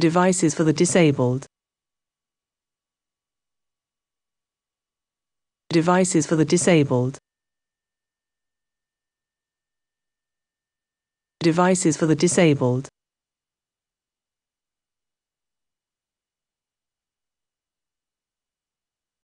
devices for the disabled. Devices for the disabled. Devices for the disabled.